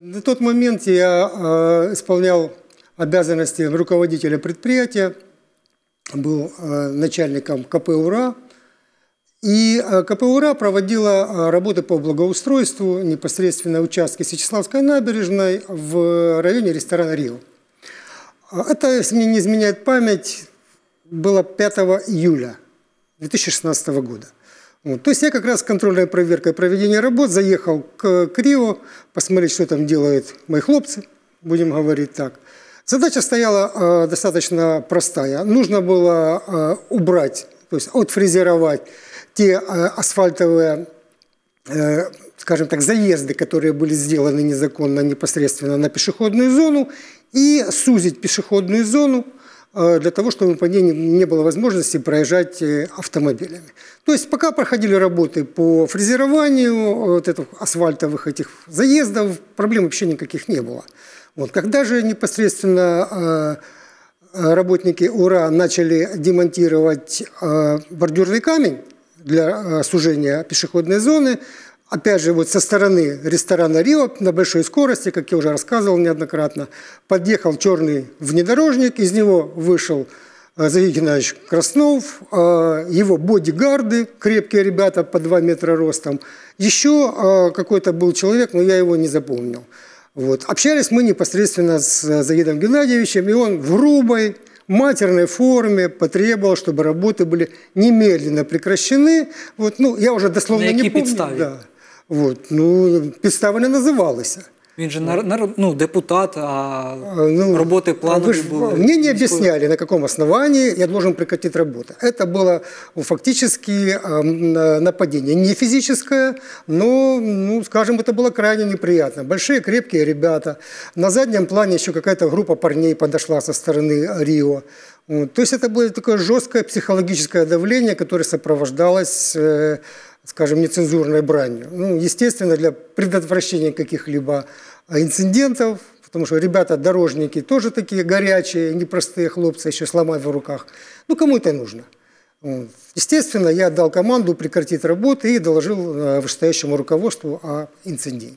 На тот момент я э, исполнял обязанности руководителя предприятия, был э, начальником КП «Ура». И э, КП «Ура» проводила работы по благоустройству непосредственно участке Сечеславской набережной в районе ресторана «Рио». Это, если мне не изменяет память, было 5 июля 2016 года. Вот. То есть я как раз контрольная проверка проведения работ заехал к Крио, посмотреть, что там делают мои хлопцы, будем говорить так. Задача стояла э, достаточно простая. Нужно было э, убрать, то есть отфрезеровать те э, асфальтовые, э, скажем так, заезды, которые были сделаны незаконно непосредственно на пешеходную зону, и сузить пешеходную зону Э, для того, чтобы по ней не было возможности проезжать э, автомобилями. То есть пока проходили работы по фрезерованию э, вот этих асфальтовых этих заездов, проблем вообще никаких не было. Вот. Когда же непосредственно работники УРА начали демонтировать бордюрный камень для сужения пешеходной зоны, опять же, вот со стороны ресторана «Рио» на большой скорости, как я уже рассказывал неоднократно, подъехал черный внедорожник, из него вышел э, Загий Геннадьевич Краснов, э, его бодигарды, крепкие ребята по 2 метра ростом. Еще э, какой-то был человек, но я его не запомнил. Вот. Общались мы непосредственно с Загидом Геннадьевичем, и он в грубой, матерной форме потребовал, чтобы работы были немедленно прекращены. Вот, ну, я уже дословно не помню. Да. Вот, Ну, підстави не називалися. Він же нар... ну, депутат, а, а ну, работы а плановые ж... были. Мне не объясняли, на каком основании я должен прекратить работу. Это было ну, фактически нападение. Не физическое, но, ну, ну скажем, это было крайне неприятно. Большие, крепкие ребята. На заднем плане еще какая-то группа парней подошла со стороны Рио. Вот. То есть это было такое жесткое психологическое давление, которое сопровождалось скажем, нецензурной бранью. Ну, естественно, для предотвращения каких-либо а, инцидентов, потому что ребята-дорожники тоже такие горячие, непростые хлопцы, еще сломать в руках. Ну, кому это нужно? Естественно, я дал команду прекратить работу и доложил э, вышестоящему руководству о инциденте.